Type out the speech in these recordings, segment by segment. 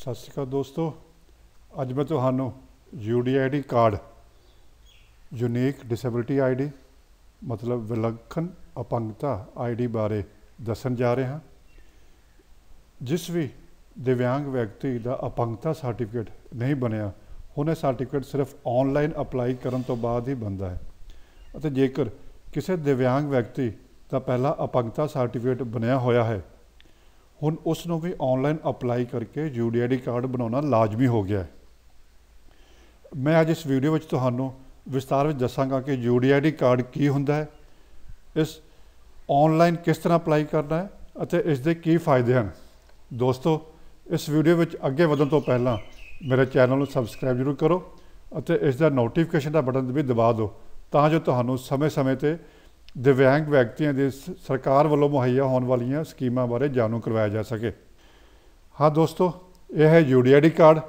ਸਤਿ ਸ਼੍ਰੀ ਅਕਾਲ ਦੋਸਤੋ ਅੱਜ ਮੈਂ ਤੁਹਾਨੂੰ UDID card unique disability ID ਮਤਲਬ ਵਿਲੱਖਣ ਅਪੰਗਤਾ ਆਈਡੀ ਬਾਰੇ ਦੱਸਣ ਜਾ ਰਿਹਾ ਹਾਂ ਜਿਸ ਵੀ ਦਿਵਿਆਂਗ ਵਿਅਕਤੀ ਦਾ ਅਪੰਗਤਾ ਸਰਟੀਫਿਕੇਟ ਨਹੀਂ ਬਣਿਆ ਹੁਣ ਇਹ ਸਰਟੀਫਿਕੇਟ ਸਿਰਫ ਆਨਲਾਈਨ ਅਪਲਾਈ ਕਰਨ ਤੋਂ ਬਾਅਦ ਹੀ ਬਣਦਾ ਹੈ ਅਤੇ ਜੇਕਰ ਕਿਸੇ ਦਿਵਿਆਂਗ ਵਿਅਕਤੀ ਦਾ ਪਹਿਲਾ ਅਪੰਗਤਾ ਸਰਟੀਫਿਕੇਟ ਬਣਿਆ ਹੋਇਆ ਹੈ ਹੁਣ ਉਸ ਨੂੰ ਵੀ ਆਨਲਾਈਨ ਅਪਲਾਈ ਕਰਕੇ ਯੂਡੀਆਈਡੀ ਕਾਰਡ ਬਣਾਉਣਾ ਲਾਜ਼ਮੀ ਹੋ ਗਿਆ ਹੈ ਮੈਂ ਅੱਜ ਇਸ ਵੀਡੀਓ ਵਿੱਚ ਤੁਹਾਨੂੰ ਵਿਸਤਾਰ ਵਿੱਚ ਦੱਸਾਂਗਾ ਕਿ ਯੂਡੀਆਈਡੀ ਕਾਰਡ ਕੀ ਹੁੰਦਾ ਹੈ ਇਸ ਆਨਲਾਈਨ ਕਿਸ ਤਰ੍ਹਾਂ ਅਪਲਾਈ ਕਰਨਾ ਹੈ ਅਤੇ ਇਸ ਦੇ ਕੀ ਫਾਇਦੇ ਹਨ ਦੋਸਤੋ ਇਸ ਵੀਡੀਓ ਵਿੱਚ ਅੱਗੇ ਵਧਣ ਤੋਂ ਪਹਿਲਾਂ ਮੇਰੇ ਚੈਨਲ ਨੂੰ ਸਬਸਕ੍ਰਾਈਬ ਜ਼ਰੂਰ ਕਰੋ ਅਤੇ ਇਸ ਦਾ ਨੋਟੀਫਿਕੇਸ਼ਨ ਦਾ ਬਟਨ ਵੀ ਦਬਾ ਦਿਓ ਤਾਂ ਜੋ ਤੁਹਾਨੂੰ ਸਮੇਂ-ਸਮੇਂ ਤੇ ਦਿਵਿਆਂਗ ਵਿਅਕਤੀਆਂ ਦੇ ਸਰਕਾਰ ਵੱਲੋਂ ਮੁਹੱਈਆ ਹੋਣ ਵਾਲੀਆਂ ਸਕੀਮਾਂ ਬਾਰੇ ਜਾਣੂ ਕਰਵਾਇਆ ਜਾ ਸਕੇ ਹਾਂ ਦੋਸਤੋ ਇਹ ਹੈ ਯੂਡੀਆਈਡੀ ਕਾਰਡ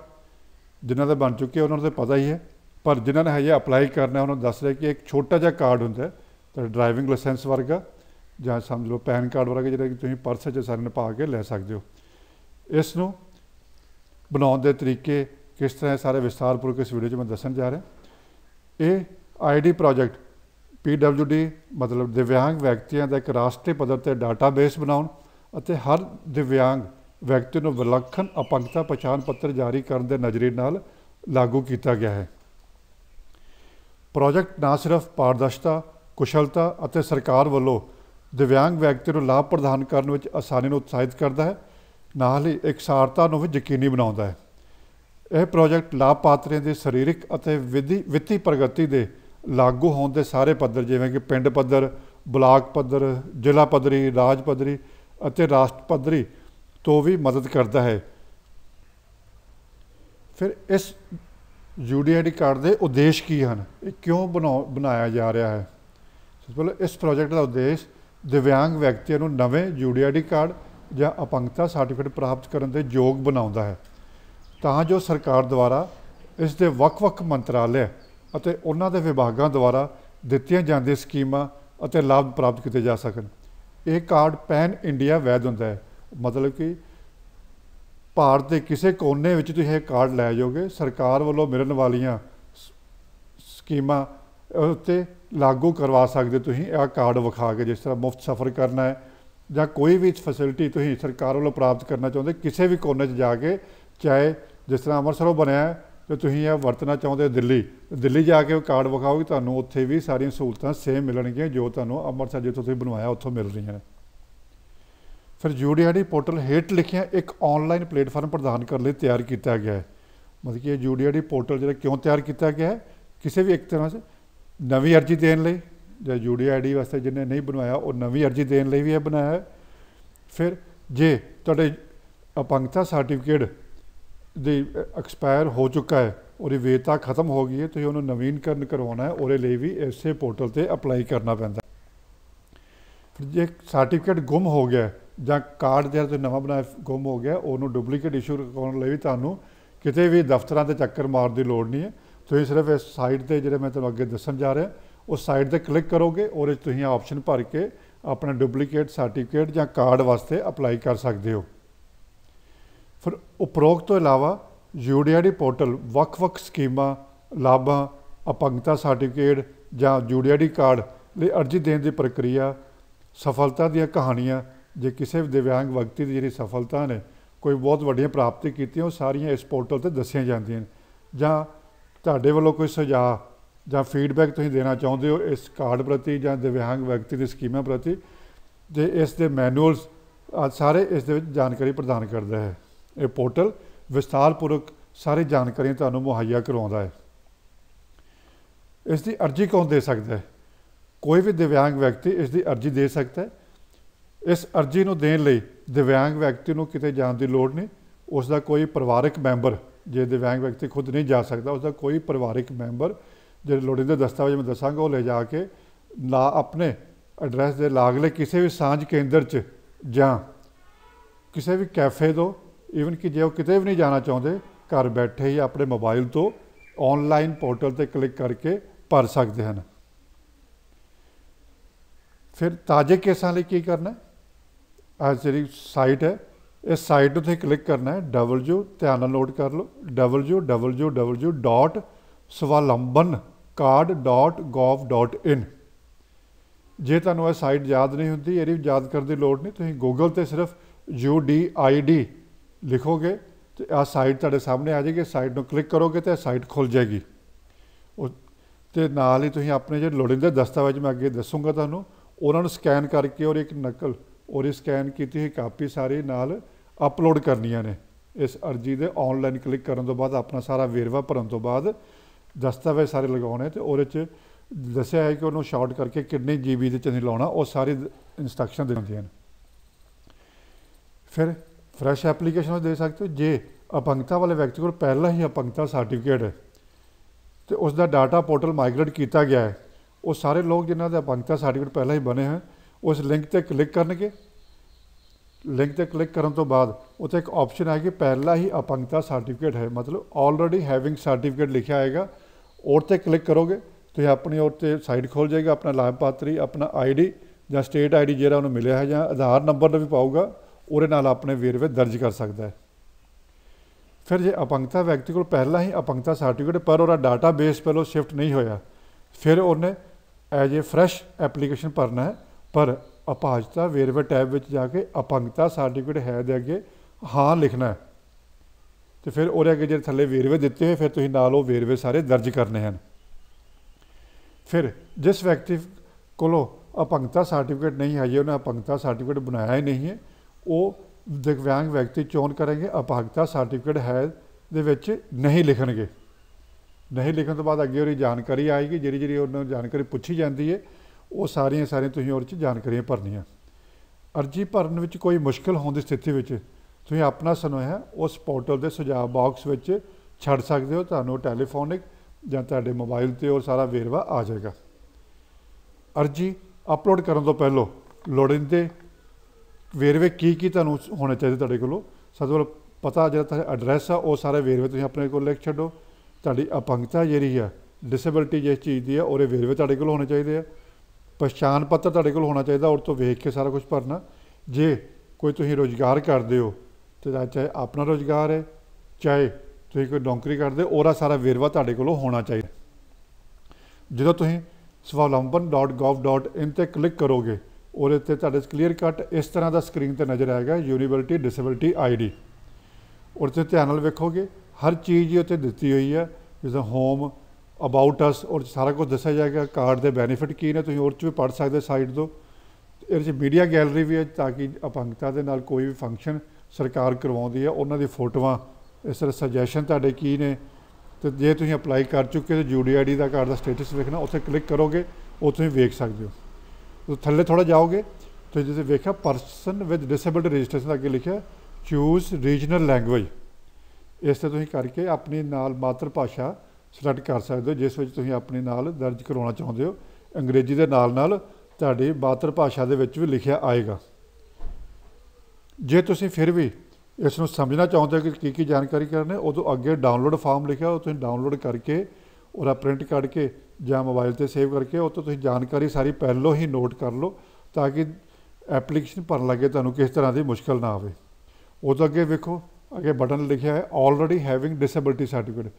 ਜਿਨ੍ਹਾਂ ਦੇ ਬਣ ਚੁੱਕੇ ਉਹਨਾਂ ਨੂੰ ਤਾਂ ਪਤਾ ਹੀ ਹੈ ਪਰ ਜਿਨ੍ਹਾਂ ਨੇ ਹਜੇ ਅਪਲਾਈ ਕਰਨਾ ਉਹਨਾਂ ਨੂੰ ਦੱਸ ਰਿਹਾ ਕਿ ਇੱਕ ਛੋਟਾ ਜਿਹਾ ਕਾਰਡ ਹੁੰਦਾ ਤਾਂ ਡਰਾਈਵਿੰਗ ਲਾਇਸੈਂਸ ਵਰਗਾ ਜਾਂ ਸਮਝ ਲਓ ਪੈਨ ਕਾਰਡ ਵਰਗਾ ਜਿਹੜਾ ਕਿ ਤੁਸੀਂ ਪਰਸ 'ਚ ਸਾਰੇ ਨੇ ਪਾ ਕੇ ਲੈ ਸਕਦੇ ਹੋ ਇਸ ਨੂੰ ਬਣਾਉਣ ਦੇ ਤਰੀਕੇ ਕਿਸ ਤਰ੍ਹਾਂ ਸਾਰੇ ਵਿਸਥਾਰਪੂਰਕ ਇਸ ਵੀਡੀਓ 'ਚ ਮੈਂ ਦੱਸਣ ਜਾ ਰਿਹਾ ਇਹ ਆਈਡੀ ਪ੍ਰੋਜੈਕਟ ਪੀਡਬਲਯੂਡੀ ਮਤਲਬ ਦਿਵਿਆਂਗ ਵਿਅਕਤੀਆਂ ਦਾ ਇੱਕ ਰਾਸ਼ਟਰੀ ਪੱਧਰ ਤੇ ਡਾਟਾਬੇਸ ਬਣਾਉਣ ਅਤੇ ਹਰ ਦਿਵਿਆਂਗ ਵਿਅਕਤੀ ਨੂੰ ਵਿਲੱਖਣ ਅਪੰਗਤਾ ਪਛਾਣ ਪੱਤਰ ਜਾਰੀ ਕਰਨ ਦੇ ਨਜ਼ਰੀਏ ਨਾਲ ਲਾਗੂ ਕੀਤਾ ਗਿਆ ਹੈ ਪ੍ਰੋਜੈਕਟ ਨਾ ਸਿਰਫ ਪਾਰਦਰਸ਼ਤਾ ਕੁਸ਼ਲਤਾ ਅਤੇ ਸਰਕਾਰ ਵੱਲੋਂ ਦਿਵਿਆਂਗ ਵਿਅਕਤੀ ਨੂੰ ਲਾਭ ਪ੍ਰਦਾਨ ਕਰਨ ਵਿੱਚ ਆਸਾਨੀ ਨੂੰ ਉਤਸ਼ਾਹਿਤ ਕਰਦਾ ਹੈ ਨਾਲ ਹੀ ਇਕਸਾਰਤਾ ਨੂੰ ਵੀ ਯਕੀਨੀ ਬਣਾਉਂਦਾ ਹੈ ਇਹ ਪ੍ਰੋਜੈਕਟ ਲਾਭਪਾਤਰੀਆਂ ਦੇ ਸਰੀਰਕ ਅਤੇ ਵਿੱਤੀ ਪ੍ਰਗਤੀ ਦੇ ਲਾਗੂ ਹੋਣ ਦੇ ਸਾਰੇ ਪੱਧਰ ਜਿਵੇਂ ਕਿ ਪਿੰਡ ਪੱਧਰ ਬਲਾਕ ਪੱਧਰ ਜ਼ਿਲ੍ਹਾ ਪੱਧਰੀ ਰਾਜ ਪੱਧਰੀ ਅਤੇ ਰਾਸ਼ਟਰ ਪੱਧਰੀ ਤੋਂ ਵੀ ਮਦਦ ਕਰਦਾ ਹੈ ਫਿਰ ਇਸ ਯੂਡੀਆਈਡੀ ਕਾਰਡ ਦੇ ਉਦੇਸ਼ ਕੀ ਹਨ ਇਹ ਕਿਉਂ ਬਣਾਇਆ ਜਾ ਰਿਹਾ ਹੈ ਸਭ ਤੋਂ ਪਹਿਲਾਂ ਇਸ ਪ੍ਰੋਜੈਕਟ ਦਾ ਉਦੇਸ਼ ਦਿਵਿਆਂਗ ਵਿਅਕਤੀਆਂ ਨੂੰ ਨਵੇਂ ਯੂਡੀਆਈਡੀ ਕਾਰਡ ਜਾਂ ਅਪੰਗਤਾ ਸਰਟੀਫਿਕੇਟ ਪ੍ਰਾਪਤ ਕਰਨ ਦੇ ਯੋਗ ਬਣਾਉਂਦਾ ਹੈ ਤਾਂ ਜੋ ਸਰਕਾਰ ਦੁਆਰਾ ਇਸ ਦੇ ਵੱਖ-ਵੱਖ ਮੰਤਰਾਲੇ ਅਤੇ ਉਹਨਾਂ ਦੇ ਵਿਭਾਗਾਂ ਦੁਆਰਾ ਦਿੱਤੀਆਂ ਜਾਂਦੀਆਂ ਸਕੀਮਾਂ ਅਤੇ ਲਾਭ ਪ੍ਰਾਪਤ ਕੀਤੇ ਜਾ ਸਕਣ ਇਹ ਕਾਰਡ ਪੈਨ ਇੰਡੀਆ ਵੈਧ ਹੁੰਦਾ ਹੈ ਮਤਲਬ ਕਿ ਭਾਰਤ ਦੇ ਕਿਸੇ ਕੋਨੇ ਵਿੱਚ ਤੁਸੀਂ ਇਹ ਕਾਰਡ ਲੈ ਜਾਓਗੇ ਸਰਕਾਰ ਵੱਲੋਂ ਮਿਲਣ ਵਾਲੀਆਂ ਸਕੀਮਾਂ ਉੱਤੇ ਲਾਗੂ ਕਰਵਾ ਸਕਦੇ ਤੁਸੀਂ ਇਹ ਕਾਰਡ ਵਿਖਾ ਕੇ ਜਿਸ ਤਰ੍ਹਾਂ ਮੁਫਤ ਸਫ਼ਰ ਕਰਨਾ ਹੈ ਜਾਂ ਕੋਈ ਵੀ ਫੈਸਿਲਿਟੀ ਤੁਸੀਂ ਸਰਕਾਰ ਵੱਲੋਂ ਪ੍ਰਾਪਤ ਕਰਨਾ ਚਾਹੁੰਦੇ ਕਿਸੇ ਵੀ ਕੋਨੇ 'ਚ ਜਾ ਕੇ ਚਾਹੇ ਜਿਸ ਤਰ੍ਹਾਂ ਅੰਮ੍ਰਿਤਸਰੋਂ ਬਣਿਆ ਤੇ ਤੁਸੀਂ ਇਹ ਵਰਤਣਾ ਚਾਹੁੰਦੇ ਹੋ ਦਿੱਲੀ ਦਿੱਲੀ ਜਾ ਕੇ ਕਾਰਡ ਵਿਖਾਓਗੇ ਤੁਹਾਨੂੰ ਉੱਥੇ ਵੀ ਸਾਰੀਆਂ ਸਹੂਲਤਾਂ ਸੇਮ ਮਿਲਣਗੀਆਂ ਜੋ ਤੁਹਾਨੂੰ ਅੰਮ੍ਰਿਤਸਰ ਜਿੱਥੋਂ ਤੁਸੀਂ ਬਣਵਾਇਆ ਉੱਥੋਂ ਮਿਲ ਰਹੀਆਂ ਨੇ ਫਿਰ ਜੂਡੀਆਡੀ ਪੋਰਟਲ ਹੇਠ ਲਿਖਿਆ ਇੱਕ ਆਨਲਾਈਨ ਪਲੇਟਫਾਰਮ ਪ੍ਰਦਾਨ ਕਰਨ ਲਈ ਤਿਆਰ ਕੀਤਾ ਗਿਆ ਹੈ ਮਤਲਬ ਕਿ ਇਹ ਜੂਡੀਆਡੀ ਪੋਰਟਲ ਜਿਹੜਾ ਕਿਉਂ ਤਿਆਰ ਕੀਤਾ ਗਿਆ ਹੈ ਕਿਸੇ ਵੀ ਇੱਕ ਤਰ੍ਹਾਂ ਸੇ ਨਵੀਂ ਅਰਜ਼ੀ ਦੇਣ ਲਈ ਜਾਂ ਜੂਡੀਆਡੀ ਵਾਸਤੇ ਜਿਹਨੇ ਨਹੀਂ ਬਣਵਾਇਆ ਉਹ ਨਵੀਂ ਅਰਜ਼ੀ ਦੇਣ ਲਈ ਵੀ ਇਹ ਬਣਾਇਆ ਹੈ ਫਿਰ ਜੇ ਤੁਹਾਡੇ ਅਪੰਗਤਾ ਸਰਟੀਫਿਕੇਟ ਦੇ ਐਕਸਪਾਇਰ ਹੋ ਚੁੱਕਾ ਹੈ ਉਹਦੀ ਵੇਤਾ ਖਤਮ ਹੋ ਗਈ ਹੈ ਤੁਸੀਂ ਉਹਨੂੰ ਨਵੀਨਕਰਨ ਕਰਵਾਉਣਾ ਹੈ ਉਹਦੇ ਲਈ ਵੀ ਇਸੇ ਪੋਰਟਲ ਤੇ ਅਪਲਾਈ ਕਰਨਾ ਪੈਂਦਾ ਜੇ ਸਰਟੀਫਿਕੇਟ ਗੁੰਮ ਹੋ ਗਿਆ ਜਾਂ ਕਾਰਡ ਜਿਹੜਾ ਤੁਸੀਂ ਨਵਾਂ ਬਣਾਇਆ ਗੁੰਮ ਹੋ ਗਿਆ ਉਹਨੂੰ ਡੁਪਲੀਕੇਟ ਇਸ਼ੂ ਕਰਨ ਲਈ ਵੀ ਤੁਹਾਨੂੰ ਕਿਤੇ ਵੀ ਦਫ਼ਤਰਾਂ ਤੇ ਚੱਕਰ ਮਾਰਨ ਦੀ ਲੋੜ ਨਹੀਂ ਹੈ ਤੁਸੀਂ ਸਿਰਫ ਇਸ ਸਾਈਟ ਤੇ ਜਿਹੜੇ ਮੈਂ ਤੁਹਾਨੂੰ ਅੱਗੇ ਦੱਸਣ ਜਾ ਰਿਹਾ ਉਸ ਸਾਈਟ ਤੇ ਕਲਿੱਕ ਕਰੋਗੇ ਉਹਦੇ 'ਚ ਤੁਸੀਂ ਆਪਸ਼ਨ ਭਰ ਕੇ ਆਪਣਾ ਡੁਪਲੀਕੇਟ ਸਰਟੀਫਿਕੇਟ ਜਾਂ ਕਾਰਡ ਵਾਸਤੇ ਅਪਲਾਈ ਕਰ ਸਕਦੇ ਹੋ ਫਿਰ ਉਪਰੋਕਤ ਤੋਂ ਇਲਾਵਾ ਯੂਡੀਆਈਡੀ ਪੋਰਟਲ ਵੱਖ-ਵੱਖ ਸਕੀਮਾਂ ਲਾਭਾਂ ਅਪੰਗਤਾ ਸਰਟੀਫਿਕੇਟ ਜਾਂ ਯੂਡੀਆਈਡੀ ਕਾਰਡ ਲਈ ਅਰਜ਼ੀ ਦੇਣ ਦੀ ਪ੍ਰਕਿਰਿਆ ਸਫਲਤਾ ਦੀਆਂ ਕਹਾਣੀਆਂ ਜੇ ਕਿਸੇ ਵੀ ਦਿਵਿਆਂਗ ਵਿਅਕਤੀ ਦੀ ਜਿਹੜੀ ਸਫਲਤਾ ਨੇ ਕੋਈ ਬਹੁਤ ਵੱਡੀਆਂ ਪ੍ਰਾਪਤੀ ਕੀਤੀ ਉਹ ਸਾਰੀਆਂ ਇਸ ਪੋਰਟਲ ਤੇ ਦੱਸੀਆਂ ਜਾਂਦੀਆਂ ਜਾਂ ਤੁਹਾਡੇ ਵੱਲੋਂ ਕੋਈ ਸੁਝਾਅ ਜਾਂ ਫੀਡਬੈਕ ਤੁਸੀਂ ਦੇਣਾ ਚਾਹੁੰਦੇ ਹੋ ਇਸ ਕਾਰਡ ਪ੍ਰਤੀ ਜਾਂ ਦਿਵਿਆਂਗ ਵਿਅਕਤੀ ਦੀ ਸਕੀਮਾਂ ਪ੍ਰਤੀ ਤੇ ਇਸ ਦੇ ਮੈਨੂਅਲਸ ਸਾਰੇ ਇਸ ਦੇ ਵਿੱਚ ਜਾਣਕਾਰੀ ਪ੍ਰਦਾਨ ਕਰਦਾ ਹੈ ਇਹ ਪੋਰਟਲ ਵਿਸਥਾਰਪੂਰਕ ਸਾਰੀ ਜਾਣਕਾਰੀ ਤੁਹਾਨੂੰ ਮੁਹੱਈਆ ਕਰਵਾਉਂਦਾ ਹੈ ਇਸ ਦੀ ਅਰਜ਼ੀ ਕੌਣ ਦੇ ਸਕਦਾ ਹੈ ਕੋਈ ਵੀ ਦਿਵਿਆਂਗ ਵਿਅਕਤੀ ਇਸ ਦੀ ਅਰਜ਼ੀ ਦੇ ਸਕਦਾ ਹੈ ਇਸ ਅਰਜ਼ੀ ਨੂੰ ਦੇਣ ਲਈ ਦਿਵਿਆਂਗ ਵਿਅਕਤੀ ਨੂੰ ਕਿਤੇ ਜਾਣ ਦੀ ਲੋੜ ਨਹੀਂ ਉਸ ਦਾ ਕੋਈ ਪਰਿਵਾਰਕ ਮੈਂਬਰ ਜੇ ਦਿਵਿਆਂਗ ਵਿਅਕਤੀ ਖੁਦ ਨਹੀਂ ਜਾ ਸਕਦਾ ਉਸ ਦਾ ਕੋਈ ਪਰਿਵਾਰਕ ਮੈਂਬਰ ਜਿਹੜੇ ਲੋੜੀਂਦੇ ਦਸਤਾਵੇਜ਼ ਮੈਂ ਦੱਸਾਂਗਾ ਉਹ ਲੈ ਜਾ ਕੇ ਨਾ ਆਪਣੇ ਐਡਰੈਸ ਦੇ ਲਾਗਲੇ ਕਿਸੇ ਵੀ ਸਾਂਝ ਕੇਂਦਰ 'ਚ ਜਾਂ ਕਿਸੇ ਵੀ ਕੈਫੇ ਤੋਂ ਈਵਨ ਕਿ ਜੇ ਉਹ ਕਿਤੇ ਵੀ ਨਹੀਂ ਜਾਣਾ ਚਾਹੁੰਦੇ ਘਰ ਬੈਠੇ ਹੀ ਆਪਣੇ ਮੋਬਾਈਲ ਤੋਂ ਆਨਲਾਈਨ ਪੋਰਟਲ ਤੇ ਕਲਿੱਕ ਕਰਕੇ ਭਰ ਸਕਦੇ ਹਨ ਫਿਰ ਤਾਜ਼ੇ ਕੇਸਾਂ ਲਈ ਕੀ ਕਰਨਾ ਆ ਜਿਹੜੀ ਸਾਈਟ ਹੈ ਇਸ ਸਾਈਟ ਉੱਤੇ ਕਲਿੱਕ ਕਰਨਾ ਹੈ w ਧਿਆਨ ਨਾਲ ਨੋਟ ਕਰ ਲਓ www.swalambancard.gov.in ਜੇ ਤੁਹਾਨੂੰ ਇਹ ਸਾਈਟ ਯਾਦ ਨਹੀਂ ਹੁੰਦੀ ਇਹ ਯਾਦ ਕਰਨ ਦੀ ਲੋੜ ਨਹੀਂ ਤੁਸੀਂ ਗੂਗਲ ਤੇ ਸਿਰਫ ਡੀ ਲਿਖੋਗੇ ਤੇ ਆ ਸਾਈਟ ਤੁਹਾਡੇ ਸਾਹਮਣੇ ਆ ਜਾਏਗੀ ਸਾਈਟ ਨੂੰ ਕਲਿੱਕ ਕਰੋਗੇ ਤੇ ਸਾਈਟ ਖੁੱਲ ਜਾਏਗੀ ਉਹ ਤੇ ਨਾਲ ਹੀ ਤੁਸੀਂ ਆਪਣੇ ਜਿਹੜੇ ਲੋੜੀਂਦੇ ਦਸਤਾਵੇਜ਼ ਮੈਂ ਅੱਗੇ ਦੱਸੂਗਾ ਤੁਹਾਨੂੰ ਉਹਨਾਂ ਨੂੰ ਸਕੈਨ ਕਰਕੇ ਔਰ ਇੱਕ ਨਕਲ ਔਰ ਇਹ ਸਕੈਨ ਕੀਤੀ ਹੋਈ ਕਾਪੀ ਸਾਰੀ ਨਾਲ ਅਪਲੋਡ ਕਰਨੀਆਂ ਨੇ ਇਸ ਅਰਜੀ ਦੇ ਆਨਲਾਈਨ ਕਲਿੱਕ ਕਰਨ ਤੋਂ ਬਾਅਦ ਆਪਣਾ ਸਾਰਾ ਵੇਰਵਾ ਭਰਨ ਤੋਂ ਬਾਅਦ ਦਸਤਾਵੇਜ਼ ਸਾਰੇ ਲਗਾਉਣੇ ਤੇ ਉਹਦੇ 'ਚ ਦੱਸਿਆ ਹੈ ਕਿ ਉਹਨੂੰ ਸ਼ਾਰਟ ਕਰਕੇ ਕਿੰਨੇ ਜੀਬੀ ਦੇ ਚ ਨਹੀਂ ਲਾਉਣਾ ਉਹ ਸਾਰੇ ਇਨਸਟਰਕਸ਼ਨ ਦਿੰਦੀਆਂ ਨੇ ਫਿਰ ਫਰੈਸ਼ ਐਪਲੀਕੇਸ਼ਨ ਦੇ ਸਕਦੇ ਹੋ ਜੇ ਅਪੰਗਤਾ ਵਾਲੇ ਵਿਅਕਤੀ ਕੋਲ ਪਹਿਲਾਂ ਹੀ ਅਪੰਗਤਾ ਸਰਟੀਫਿਕੇਟ ਹੈ ਤੇ ਉਸ ਦਾ ਡਾਟਾ ਪੋਰਟਲ ਮਾਈਗ੍ਰੇਟ ਕੀਤਾ ਗਿਆ ਹੈ ਉਹ ਸਾਰੇ ਲੋਕ ਜਿਨ੍ਹਾਂ ਦੇ ਅਪੰਗਤਾ ਸਰਟੀਫਿਕੇਟ ਪਹਿਲਾਂ ਹੀ ਬਣੇ ਹਨ ਉਸ ਲਿੰਕ ਤੇ ਕਲਿੱਕ ਕਰਨਗੇ ਲਿੰਕ ਤੇ ਕਲਿੱਕ ਕਰਨ ਤੋਂ ਬਾਅਦ ਉੱਥੇ ਇੱਕ ਆਪਸ਼ਨ ਆਏਗੀ ਪਹਿਲਾਂ ਹੀ ਅਪੰਗਤਾ ਸਰਟੀਫਿਕੇਟ ਹੈ ਮਤਲਬ ਆਲਰੇਡੀ ਹੈਵਿੰਗ ਸਰਟੀਫਿਕੇਟ ਲਿਖਿਆ ਆਏਗਾ ਔਰ ਤੇ ਕਲਿੱਕ ਕਰੋਗੇ ਤੁਸੀਂ ਆਪਣੀ ਔਰ ਤੇ ਸਾਈਟ ਖੋਲ ਜਾਏਗਾ ਆਪਣਾ ਲਾਭਪਾਤਰੀ ਆਪਣਾ ਆਈਡੀ ਜਾਂ ਸਟੇਟ ਆਈਡੀ ਜਿਹੜਾ ਉਹਨੂੰ ਮਿਲਿਆ ਹੈ ਜਾਂ ਆਧਾਰ ਨੰਬਰ ਦਾ ਵੀ ਪਾਊਗਾ ਉਹਦੇ ਨਾਲ ਆਪਣੇ ਵੇਰਵੇ ਦਰਜ ਕਰ ਸਕਦਾ ਹੈ ਫਿਰ ਜੇ ਅਪੰਗਤਾ ਵਿਅਕਤੀ ਕੋਲ ਪਹਿਲਾਂ ਹੀ ਅਪੰਗਤਾ ਸਰਟੀਫਿਕੇਟ ਪਰ ਉਹਦਾ ਡਾਟਾਬੇਸ ਪਹਿਲਾਂ ਸ਼ਿਫਟ ਨਹੀਂ ਹੋਇਆ ਫਿਰ ਉਹਨੇ ਐਜ ਏ ਫਰੈਸ਼ ਐਪਲੀਕੇਸ਼ਨ ਭਰਨਾ ਹੈ ਪਰ ਅਪਾਹਜਤਾ ਵੇਰਵੇ ਟੈਬ ਵਿੱਚ ਜਾ ਕੇ ਅਪੰਗਤਾ ਸਰਟੀਫਿਕੇਟ ਹੈ ਦੇ ਅੱਗੇ ਹਾਂ ਲਿਖਣਾ ਹੈ ਤੇ ਫਿਰ ਉਹਦੇ ਅੱਗੇ ਜਿਹੜੇ ਥੱਲੇ ਵੇਰਵੇ ਦਿੱਤੇ ਹੋਏ ਫਿਰ ਤੁਸੀਂ ਨਾਲ ਉਹ ਵੇਰਵੇ ਸਾਰੇ ਦਰਜ ਕਰਨੇ ਹਨ ਫਿਰ ਜਿਸ ਵਿਅਕਤੀ ਕੋਲੋਂ ਅਪੰਗਤਾ ਸਰਟੀਫਿਕੇਟ ਨਹੀਂ ਹੈ ਜੇ ਉਹਨੇ ਅਪੰਗਤਾ ਸਰਟੀਫਿਕੇਟ ਬਣਾਇਆ ਹੀ ਨਹੀਂ ਹੈ ਉਹ ਦਿਵਿਆਂਗ ਵਿਅਕਤੀ ਚੋਣ ਕਰਨਗੇ ਅਪਾਹਗਤਾ ਸਰਟੀਫਿਕੇਟ ਹੈ ਦੇ ਵਿੱਚ ਨਹੀਂ ਲਿਖਣਗੇ ਨਹੀਂ ਲਿਖਣ ਤੋਂ ਬਾਅਦ ਅੱਗੇ ਉਹਦੀ ਜਾਣਕਾਰੀ ਆਏਗੀ ਜਿਹੜੀ ਜਿਹੜੀ ਉਹਨਾਂ ਨੂੰ ਜਾਣਕਾਰੀ ਪੁੱਛੀ ਜਾਂਦੀ ਹੈ ਉਹ ਸਾਰੀਆਂ ਸਾਰੀਆਂ ਤੁਸੀਂ ਉਹਦੇ ਵਿੱਚ ਜਾਣਕਾਰੀਆਂ ਭਰਨੀਆਂ ਅਰਜੀ ਭਰਨ ਵਿੱਚ ਕੋਈ ਮੁਸ਼ਕਲ ਹੋਣ ਦੀ ਸਥਿਤੀ ਵਿੱਚ ਤੁਸੀਂ ਆਪਣਾ ਸੁਨੇਹਾ ਉਸ ਪੋਰਟਲ ਦੇ ਸੁਝਾਅ ਬਾਕਸ ਵਿੱਚ ਛੱਡ ਸਕਦੇ ਹੋ ਤੁਹਾਨੂੰ ਟੈਲੀਫੋਨਿਕ ਜਾਂ ਤੁਹਾਡੇ ਮੋਬਾਈਲ ਤੇ ਉਹ ਸਾਰਾ ਵੇਰਵਾ ਆ ਜਾਏਗਾ ਅਰਜੀ ਅਪਲੋਡ ਕਰਨ ਤੋਂ ਪਹਿਲਾਂ ਲੋੜਿੰਦੇ ਵੇਰਵੇ ਕੀ ਕੀ ਤੁਹਾਨੂੰ ਹੋਣੇ ਚਾਹੀਦੇ ਤੁਹਾਡੇ ਕੋਲੋਂ ਸਭ ਤੋਂ ਪਹਿਲਾਂ ਪਤਾ ਜਿਹੜਾ ਤੁਹਾਡਾ ਐਡਰੈਸ ਆ ਉਹ ਸਾਰੇ ਵੇਰਵੇ ਤੁਸੀਂ ਆਪਣੇ ਕੋਲ ਲਿਖ ਛੱਡੋ ਤੁਹਾਡੀ ਅਪੰਗਤਾ ਜਿਹੜੀ ਆ ਡਿਸੇਬਿਲਟੀ ਜਿਸ ਚੀਜ਼ ਦੀ ਆ ਉਹਦੇ ਵੇਰਵੇ ਤੁਹਾਡੇ ਕੋਲ ਹੋਣੇ ਚਾਹੀਦੇ ਆ ਪਛਾਣ ਪੱਤਰ ਤੁਹਾਡੇ ਕੋਲ ਹੋਣਾ ਚਾਹੀਦਾ ਔਰ ਤੋਂ ਵੇਖ ਕੇ ਸਾਰਾ ਕੁਝ ਭਰਨਾ ਜੇ ਕੋਈ ਤੁਸੀਂ ਰੋਜ਼ਗਾਰ ਕਰਦੇ ਹੋ ਤੇ ਚਾਹੇ ਆਪਣਾ ਰੋਜ਼ਗਾਰ ਹੈ ਚਾਹੇ ਤੁਸੀਂ ਕੋਈ ਨੌਕਰੀ ਕਰਦੇ ਹੋ ਉਹਦਾ ਸਾਰਾ ਵੇਰਵਾ ਤੁਹਾਡੇ ਕੋਲ ਹੋਣਾ ਚਾਹੀਦਾ ਜਦੋਂ ਤੁਸੀਂ swalamban.gov.in ਤੇ ਕਲਿੱਕ ਕਰੋਗੇ ਉਹਦੇ ਤੇ ਤੁਹਾਡੇ ਕਲੀਅਰ ਕੱਟ ਇਸ ਤਰ੍ਹਾਂ ਦਾ ਸਕਰੀਨ ਤੇ ਨਜ਼ਰ ਆਏਗਾ ਯੂਨੀਵਰਸਿਟੀ ਡਿਸੇਬਿਲਟੀ ਆਈਡੀ ਉਰਤੇ ਤੇ ਧਿਆਨ ਨਾਲ ਵੇਖੋਗੇ ਹਰ ਚੀਜ਼ ਉੱਤੇ ਦਿੱਤੀ ਹੋਈ ਹੈ ਜਿਵੇਂ ਹੋਮ ਅਬਾਊਟ ਅਸ ਔਰ ਸਾਰਾ ਕੁਝ ਦੱਸਿਆ ਜਾਏਗਾ ਕਾਰਡ ਦੇ ਬੈਨੀਫਿਟ ਕੀ ਨੇ ਤੁਸੀਂ ਹੋਰ ਚ ਵੀ ਪੜ ਸਕਦੇ ਸਾਈਟ ਤੋਂ ਇਹਦੇ ਚ ਮੀਡੀਆ ਗੈਲਰੀ ਵੀ ਹੈ ਤਾਂ ਕਿ ਅਪੰਗਤਾ ਦੇ ਨਾਲ ਕੋਈ ਵੀ ਫੰਕਸ਼ਨ ਸਰਕਾਰ ਕਰਵਾਉਂਦੀ ਹੈ ਉਹਨਾਂ ਦੀ ਫੋਟੋਆਂ ਇਸ ਤਰ੍ਹਾਂ ਸੁਜੈਸ਼ਨ ਤੁਹਾਡੇ ਕੀ ਨੇ ਤੇ ਜੇ ਤੁਸੀਂ ਅਪਲਾਈ ਕਰ ਚੁੱਕੇ ਹੋ ਆਈਡੀ ਦਾ ਕਾਰਡ ਦਾ ਸਟੇਟਸ ਵੇਖਣਾ ਉੱਥੇ ਕਲਿੱਕ ਕਰੋਗੇ ਉੱਥੇ ਤੁਸੀਂ ਵੇਖ ਸਕਦੇ ਹੋ ਥੱਲੇ ਥੋੜਾ ਜਾਓਗੇ ਤੇ ਜਿਵੇਂ ਵੇਖਿਆ ਪਰਸਨ ਵਿਦ ਡਿਸੇਬਲਡ ਰਜਿਸਟ੍ਰੇਸ਼ਨ ਅੱਗੇ ਲਿਖਿਆ ਚੂਜ਼ ਰੀਜਨਲ ਲੈਂਗੁਏਜ ਇਸ ਤੇ ਤੁਸੀਂ ਕਰਕੇ ਆਪਣੀ ਨਾਲ ਮਾਤਰ ਭਾਸ਼ਾ ਸਿਲੈਕਟ ਕਰ ਸਕਦੇ ਹੋ ਜਿਸ ਵਿੱਚ ਤੁਸੀਂ ਆਪਣੇ ਨਾਲ ਦਰਜ ਕਰਾਉਣਾ ਚਾਹੁੰਦੇ ਹੋ ਅੰਗਰੇਜ਼ੀ ਦੇ ਨਾਲ ਨਾਲ ਤੁਹਾਡੀ ਮਾਤਰ ਭਾਸ਼ਾ ਦੇ ਵਿੱਚ ਵੀ ਲਿਖਿਆ ਆਏਗਾ ਜੇ ਤੁਸੀਂ ਫਿਰ ਵੀ ਇਸ ਨੂੰ ਸਮਝਣਾ ਚਾਹੁੰਦੇ ਹੋ ਕਿ ਕੀ ਕੀ ਜਾਣਕਾਰੀ ਕਰਨੀ ਉਦੋਂ ਅੱਗੇ ਡਾਊਨਲੋਡ ਫਾਰਮ ਲਿਖਿਆ ਉਹ ਤੁਸੀਂ ਡਾਊਨਲੋਡ ਕਰਕੇ ਉਹਦਾ ਪ੍ਰਿੰਟ ਕੱਢ ਕੇ ਜਾਂ ਮੋਬਾਈਲ ਤੇ ਸੇਵ ਕਰਕੇ ਉਹ ਤੋਂ ਤੁਸੀਂ ਜਾਣਕਾਰੀ ਸਾਰੀ ਪਹਿਲੋਂ ਹੀ ਨੋਟ ਕਰ ਲਓ ਤਾਂ ਕਿ ਐਪਲੀਕੇਸ਼ਨ ਭਰਨ ਲੱਗੇ ਤੁਹਾਨੂੰ ਕਿਸ ਤਰ੍ਹਾਂ ਦੀ ਮੁਸ਼ਕਲ ਨਾ ਆਵੇ ਉਹ ਤੋਂ ਅੱਗੇ ਵੇਖੋ ਅੱਗੇ ਬਟਨ ਲਿਖਿਆ ਹੈ ਆਲਰੇਡੀ ਹੈਵਿੰਗ ਡਿਸੇਬਿਲਟੀ ਸਰਟੀਫਿਕੇਟ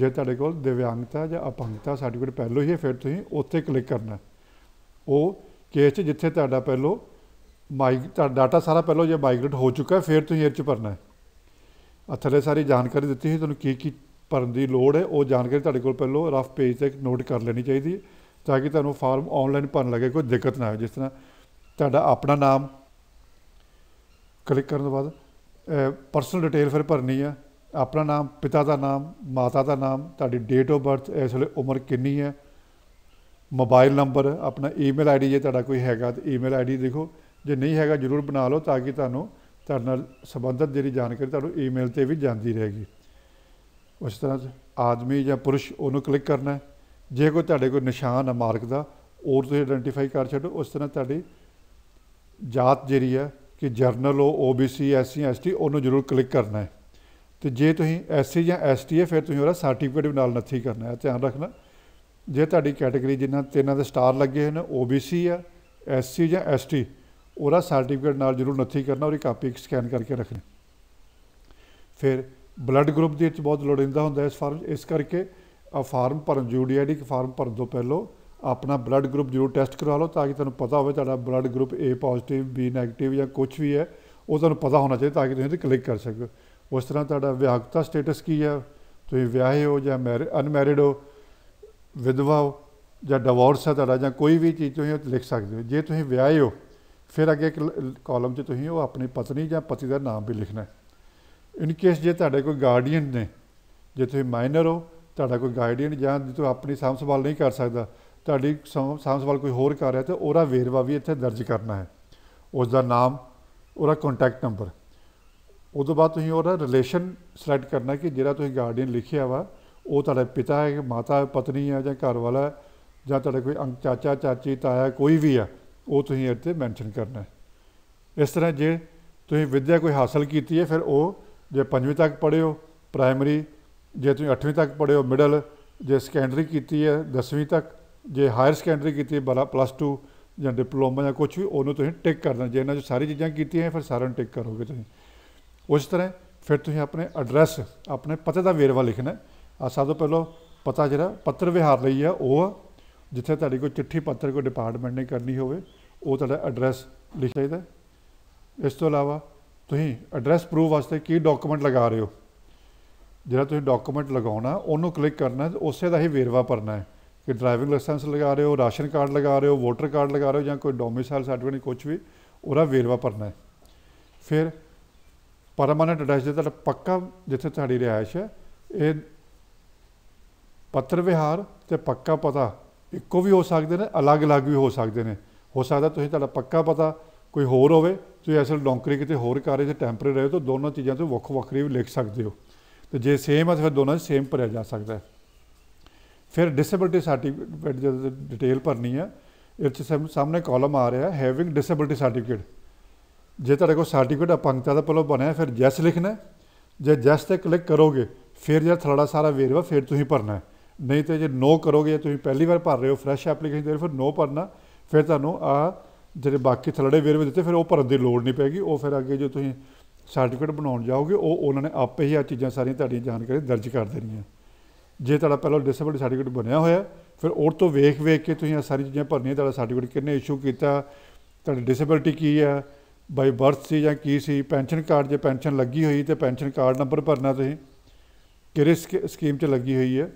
ਜੇ ਤੁਹਾਡੇ ਕੋਲ ਦਿਵਿਆਂਗਤਾ ਜਾਂ ਅਪੰਗਤਾ ਸਰਟੀਫਿਕੇਟ ਪਹਿਲੋਂ ਹੀ ਹੈ ਫਿਰ ਤੁਸੀਂ ਉੱਥੇ ਕਲਿੱਕ ਕਰਨਾ ਉਹ ਕੇਸ ਜਿੱਥੇ ਤੁਹਾਡਾ ਪਹਿਲੋਂ ਮਾਈ ਤੁਹਾਡਾ ਡਾਟਾ ਸਾਰਾ ਪਹਿਲੋਂ ਜੇ ਮਾਈਗ੍ਰੇਟ ਹੋ ਚੁੱਕਾ ਹੈ ਫਿਰ ਤੁਸੀਂ ਇਹ 'ਚ ਭਰਨਾ ਹੈ ਅਥਲੇ ਸਾਰੀ ਜਾਣਕਾਰੀ ਦਿੱਤੀ ਹੋਈ ਤੁਹਾਨੂੰ ਕੀ ਕੀ ਭਰਨ ਦੀ ਲੋੜ ਹੈ ਉਹ ਜਾਣਕਾਰੀ ਤੁਹਾਡੇ ਕੋਲ ਪਹਿਲੋ ਰਫ ਪੇਜ ਤੇ ਨੋਟ ਕਰ ਲੈਣੀ ਚਾਹੀਦੀ ਹੈ ਤਾਂ ਕਿ ਤੁਹਾਨੂੰ ਫਾਰਮ ਆਨਲਾਈਨ ਭਰਨ ਲੱਗੇ ਕੋਈ ਦਿੱਕਤ ਨਾ ਆਵੇ ਜਿਸ ਤਰ੍ਹਾਂ ਤੁਹਾਡਾ ਆਪਣਾ ਨਾਮ ਕਲਿੱਕ ਕਰਨ ਤੋਂ ਬਾਅਦ ਪਰਸਨਲ ਡਿਟੇਲ ਫਿਰ ਭਰਨੀ ਹੈ ਆਪਣਾ ਨਾਮ ਪਿਤਾ ਦਾ ਨਾਮ ਮਾਤਾ ਦਾ ਨਾਮ ਤੁਹਾਡੀ ਡੇਟ ਆਫ ਬਰਥ ਇਸ ਵੇਲੇ ਉਮਰ ਕਿੰਨੀ ਹੈ ਮੋਬਾਈਲ ਨੰਬਰ ਆਪਣਾ ਈਮੇਲ ਆਈਡੀ ਜੇ ਤੁਹਾਡਾ ਕੋਈ ਹੈਗਾ ਤਾਂ ਈਮੇਲ ਆਈਡੀ ਦੇਖੋ ਜੇ ਨਹੀਂ ਹੈਗਾ ਜਰੂਰ ਬਣਾ ਲਓ ਤਾਂ ਕਿ ਤੁਹਾਨੂੰ ਤੁਹਾਡੇ ਨਾਲ ਸੰਬੰਧਿਤ ਜਿਹੜੀ ਜਾਣਕਾਰੀ ਤੁਹਾਨੂੰ ਈਮੇਲ ਤੇ ਵੀ ਜਾਂਦੀ ਰਹੇਗੀ ਉਸ ਤਰ੍ਹਾਂ ਆਦਮੀ ਜਾਂ ਪੁਰਸ਼ ਉਹਨੂੰ ਕਲਿੱਕ ਕਰਨਾ ਹੈ ਜੇ ਕੋਈ ਤੁਹਾਡੇ ਕੋਈ ਨਿਸ਼ਾਨ ਹੈ ਮਾਰਕ ਦਾ ਔਰ ਤੁਸੀਂ ਆਇਡੈਂਟੀਫਾਈ ਕਰ ਛੱਡੋ ਉਸ ਤਰ੍ਹਾਂ ਤੁਹਾਡੀ ਜਾਤ ਜਿਹੜੀ ਹੈ ਕਿ ਜਰਨਲ ਉਹ OBC ਐਸਸੀ ਐਸਟੀ ਉਹਨੂੰ ਜ਼ਰੂਰ ਕਲਿੱਕ ਕਰਨਾ ਹੈ ਤੇ ਜੇ ਤੁਸੀਂ ਐਸਸੀ ਜਾਂ ਐਸਟੀ ਹੈ ਫਿਰ ਤੁਸੀਂ ਉਹਦਾ ਸਰਟੀਫਿਕੇਟ ਵੀ ਨਾਲ ਨੱਥੀ ਕਰਨਾ ਹੈ ਧਿਆਨ ਰੱਖਣਾ ਜੇ ਤੁਹਾਡੀ ਕੈਟਾਗਰੀ ਜਿੰਨਾ ਤਿੰਨਾਂ ਦੇ ਸਟਾਰ ਲੱਗੇ ਹਨ ਓਬੀਸੀ OBC ਆ ਐਸਸੀ ਜਾਂ ਐਸਟੀ ਉਹਦਾ ਸਰਟੀਫਿਕੇਟ ਨਾਲ ਜ਼ਰੂਰ ਨੱਥੀ ਕਰਨਾ ਉਹਦੀ ਕਾਪੀ ਸਕੈਨ ਕਰਕੇ ਰੱਖਣੀ ਫਿਰ ਬਲੱਡ ਗਰੁੱਪ ਦੇ ਵਿੱਚ ਬਹੁਤ ਲੋੜਿੰਦਾ ਹੁੰਦਾ ਇਸ ਫਾਰਮ ਇਸ ਕਰਕੇ ਆ ਫਾਰਮ ਭਰਨ ਯੂਡੀਆਈਡਿਕ ਫਾਰਮ ਭਰਨ ਤੋਂ ਪਹਿਲਾਂ ਆਪਣਾ ਬਲੱਡ ਗਰੁੱਪ ਜ਼ਰੂਰ ਟੈਸਟ ਕਰਵਾ ਲਓ ਤਾਂ ਕਿ ਤੁਹਾਨੂੰ ਪਤਾ ਹੋਵੇ ਤੁਹਾਡਾ blood group A positive B negative ਜਾਂ ਕੁਝ ਵੀ ਹੈ ਉਹ ਤੁਹਾਨੂੰ ਪਤਾ ਹੋਣਾ ਚਾਹੀਦਾ ਤਾਂ ਕਿ ਤੁਸੀਂ ਕਲਿੱਕ ਕਰ ਸਕੋ ਉਸ ਤਰ੍ਹਾਂ ਤੁਹਾਡਾ ਵਿਆਹਕਤਾ ਸਟੇਟਸ ਕੀ ਹੈ ਤੁਸੀਂ ਵਿਆਹੇ ਹੋ ਜਾਂ ਅਨਮੈਰਿਡ ਹੋ ਵਿਧਵਾ ਹੋ ਜਾਂ ਡਿਵੋਰਸ ਹੈ ਤੁਹਾਡਾ ਜਾਂ ਕੋਈ ਵੀ ਚੀਜ਼ ਤੁਸੀਂ ਲਿਖ ਸਕਦੇ ਹੋ ਜੇ ਤੁਸੀਂ ਵਿਆਹੇ ਹੋ ਫਿਰ ਅੱਗੇ ਕਾਲਮ 'ਚ ਤੁਸੀਂ ਉਹ ਆਪਣੀ ਪਤਨੀ ਜਾਂ ਪਤੀ ਦਾ ਨਾਮ ਵੀ ਲਿਖਣਾ ਹੈ ਇਨ ਕੇਸ ਜੇ ਤੁਹਾਡੇ ਕੋਈ ਗਾਰਡੀਅਨ ਨੇ ਜੇ ਤੁਸੀਂ ਮਾਈਨਰ ਹੋ ਤੁਹਾਡਾ ਕੋਈ ਗਾਰਡੀਅਨ ਜਾਂ ਤੁਸੀਂ ਆਪਣੀ ਸਾਂਭ ਸੰਭਾਲ ਨਹੀਂ ਕਰ ਸਕਦਾ ਤੁਹਾਡੀ ਸਾਂਭ ਸੰਭਾਲ ਕੋਈ ਹੋਰ ਕਰ ਰਿਹਾ ਤੇ ਉਹਦਾ ਵੇਰਵਾ ਵੀ ਇੱਥੇ ਦਰਜ ਕਰਨਾ ਹੈ ਉਸ ਦਾ ਨਾਮ ਉਹਦਾ ਕੰਟੈਕਟ ਨੰਬਰ ਉਸ ਤੋਂ ਬਾਅਦ ਤੁਸੀਂ ਉਹਦਾ ਰਿਲੇਸ਼ਨ ਸਿਲੈਕਟ ਕਰਨਾ ਕਿ ਜਿਹੜਾ ਤੁਸੀਂ ਗਾਰਡੀਅਨ ਲਿਖਿਆ ਵਾ ਉਹ ਤੁਹਾਡਾ ਪਿਤਾ ਹੈ ਮਾਤਾ ਹੈ ਪਤਨੀ ਹੈ ਜਾਂ ਘਰ ਵਾਲਾ ਹੈ ਜਾਂ ਤੁਹਾਡੇ ਕੋਈ ਅੰਕ ਚਾਚਾ ਚਾਚੀ ਤਾਇਆ ਕੋਈ ਵੀ ਆ ਉਹ ਤੁਸੀਂ ਇੱਥੇ ਮੈਂਸ਼ਨ ਕਰਨਾ ਹੈ ਇਸ ਤਰ੍ਹਾਂ ਜੇ ਤੁਸੀਂ ਵਿੱਦਿਆ ਕੋਈ ਹਾਸਲ ਕੀਤੀ ਹੈ ਫਿਰ ਉਹ ਜੇ 5ਵੀਂ ਤੱਕ ਪੜ੍ਹੇ ਹੋ ਪ੍ਰਾਇਮਰੀ ਜੇ ਤੁਸੀਂ 8ਵੀਂ ਤੱਕ ਪੜ੍ਹੇ ਹੋ ਮਿਡਲ ਜੇ ਸੈਕੰਡਰੀ ਕੀਤੀ ਹੈ 10ਵੀਂ ਤੱਕ ਜੇ ਹਾਇਰ ਸੈਕੰਡਰੀ ਕੀਤੀ ਹੈ ਪਲੱਸ 2 ਜਾਂ ਡਿਪਲੋਮਾ ਜਾਂ ਕੁਝ ਵੀ ਉਹਨੂੰ ਤੁਸੀਂ ਟਿਕ ਕਰਨਾ ਜੇ ਇਹਨਾਂ 'ਚ ਸਾਰੀ ਚੀਜ਼ਾਂ ਕੀਤੀਆਂ ਫਿਰ ਸਾਰਿਆਂ ਟਿਕ ਕਰੋਗੇ ਤੁਸੀਂ ਉਸ ਤਰ੍ਹਾਂ ਫਿਰ ਤੁਸੀਂ ਆਪਣੇ ਐਡਰੈਸ ਆਪਣੇ ਪਤੇ ਦਾ ਵੇਰਵਾ ਲਿਖਣਾ ਆ ਸਭ ਤੋਂ ਪਹਿਲਾਂ ਪਤਾ ਜਿਹੜਾ ਪੱਤਰ ਵਿਹਾਰ ਲਈ ਆ ਉਹ ਆ ਜਿੱਥੇ ਤੁਹਾਡੀ ਕੋਈ ਚਿੱਠੀ ਪੱਤਰ ਕੋਈ ਡਿਪਾਰਟਮੈਂਟ ਨੇ ਕਰਨੀ ਹੋਵੇ ਉਹ ਤੁਹਾਡਾ ਐਡਰੈਸ ਲਿਖਾਇਦਾ ਇਸ ਤੋਂ ਇਲਾਵਾ ਤੁਸੀਂ ਐਡਰੈਸ ਪ੍ਰੂਫ ਵਾਸਤੇ ਕੀ ਡਾਕੂਮੈਂਟ ਲਗਾ ਰਹੇ ਹੋ ਜਿਹੜਾ ਤੁਸੀਂ ਡਾਕੂਮੈਂਟ ਲਗਾਉਣਾ ਉਹਨੂੰ ਕਲਿੱਕ ਕਰਨਾ ਤੇ ਉਸੇ ਦਾ ਹੀ ਵੇਰਵਾ ਭਰਨਾ ਹੈ ਕਿ ਡਰਾਈਵਿੰਗ ਲਾਇਸੈਂਸ ਲਗਾ ਰਹੇ ਹੋ ਰਾਸ਼ਨ ਕਾਰਡ ਲਗਾ ਰਹੇ ਹੋ ਵੋਟਰ ਕਾਰਡ ਲਗਾ ਰਹੇ ਹੋ ਜਾਂ ਕੋਈ ਡੋਮਿਸਾਈਲ ਸਰਟੀਫਿਕੇਟ ਕੁਝ ਵੀ ਉਹਦਾ ਵੇਰਵਾ ਭਰਨਾ ਹੈ ਫਿਰ ਪਰਮਾਨੈਂਟ ਐਡਰੈਸ ਦੇ ਤੁਹਾਡਾ ਪੱਕਾ ਜਿੱਥੇ ਤੁਹਾਡੀ ਰਿਹਾਇਸ਼ ਹੈ ਇਹ ਪੱਤਰ ਵਿਹਾਰ ਤੇ ਪੱਕਾ ਪਤਾ ਇੱਕੋ ਵੀ ਹੋ ਸਕਦੇ ਨੇ ਅਲੱਗ-ਅਲੱਗ ਵੀ ਹੋ ਸਕਦੇ ਨੇ ਹੋ ਸਕਦਾ ਤੁਸੀਂ ਤੁਹਾਡਾ ਪੱਕਾ ਪਤਾ ਕੋਈ ਹੋਰ ਹੋਵੇ ਤੁਸੀਂ ਅਸਲ ਡੌਂਕਰੀ ਕਿਤੇ ਹੋਰ ਕਰ ਰਹੇ ਤੇ ਟੈਂਪਰੇਰੀ ਰਹੇ ਤਾਂ ਦੋਨੋਂ ਚੀਜ਼ਾਂ ਤੇ ਵੱਖ ਵੱਖਰੀ ਵੀ ਲਿਖ ਸਕਦੇ ਹੋ ਤੇ ਜੇ ਸੇਮ ਹੈ ਫਿਰ ਦੋਨਾਂ 'ਚ ਸੇਮ ਭਰਿਆ ਜਾ ਸਕਦਾ ਹੈ ਫਿਰ ਡਿਸੇਬਿਲਟੀ ਸਰਟੀਫਿਕੇਟ ਜਦੋਂ ਡਿਟੇਲ ਭਰਨੀ ਹੈ ਇਹ ਸਾਹਮਣੇ ਕਾਲਮ ਆ ਰਿਹਾ ਹੈ ਹੈਵਿੰਗ ਡਿਸੇਬਿਲਟੀ ਸਰਟੀਫਿਕੇਟ ਜੇ ਤੁਹਾਡੇ ਕੋਲ ਸਰਟੀਫਿਕੇਟ ਅਪੰਗਤਾ ਦਾ ਪਹਿਲਾਂ ਬਣਿਆ ਫਿਰ ਜੈਸ ਲਿਖਣਾ ਜੇ ਜੈਸ ਤੇ ਕਲਿੱਕ ਕਰੋਗੇ ਫਿਰ ਜੇ ਥੋੜਾ ਸਾਰਾ ਵੇਰਵਾ ਫਿਰ ਤੁਸੀਂ ਭਰਨਾ ਹੈ ਨਹੀਂ ਤੇ ਜੇ ਨੋ ਕਰੋਗੇ ਤੁਸੀਂ ਪਹਿਲੀ ਵਾਰ ਭਰ ਰਹੇ ਹੋ ਫਰੈਸ਼ ਐਪਲੀਕੇਸ਼ਨ ਤੇ ਫਿਰ ਨੋ ਭਰਨਾ ਫਿਰ ਤੁਹਾਨੂੰ ਆ ਜਿਹੜੇ ਬਾਕੀ ਥਲੜੇ ਵੇਰਵੇ ਦਿੱਤੇ ਫਿਰ ਉਹ ਭਰਨ ਦੀ ਲੋੜ ਨਹੀਂ ਪੈਗੀ ਉਹ ਫਿਰ ਅੱਗੇ ਜੋ ਤੁਸੀਂ ਸਰਟੀਫਿਕੇਟ ਬਣਾਉਣ ਜਾਓਗੇ ਉਹ ਉਹਨਾਂ ਨੇ ਆਪੇ ਹੀ ਆ ਚੀਜ਼ਾਂ ਸਾਰੀਆਂ ਤੁਹਾਡੀਆਂ ਜਾਣਕਾਰੀ ਦਰਜ ਕਰ ਦੇਣੀਆਂ ਜੇ ਤੁਹਾਡਾ ਪਹਿਲਾਂ ਡਿਸੇਬਿਲਟੀ ਸਰਟੀਫਿਕੇਟ ਬਣਿਆ ਹੋਇਆ ਫਿਰ ਉਹ ਤੋਂ ਵੇਖ ਵੇਖ ਕੇ ਤੁਸੀਂ ਇਹ ਸਾਰੀ ਚੀਜ਼ਾਂ ਭਰਨੀਆਂ ਤੁਹਾਡਾ ਸਰਟੀਫਿਕੇਟ ਕਿੰਨੇ ਇਸ਼ੂ ਕੀਤਾ ਤੁਹਾਡੀ ਡਿਸੇਬਿਲਟੀ ਕੀ ਹੈ ਬਾਈ ਬਰਥ ਸੀ ਜਾਂ ਕੀ ਸੀ ਪੈਨਸ਼ਨ ਕਾਰਡ ਜੇ ਪੈਨਸ਼ਨ ਲੱਗੀ ਹੋਈ ਤੇ ਪੈਨਸ਼ਨ ਕਾਰਡ ਨੰਬਰ ਭਰਨਾ ਤੁਸੀਂ ਕਿਹੜੇ ਸਕੀਮ 'ਚ ਲੱਗੀ ਹੋਈ ਹੈ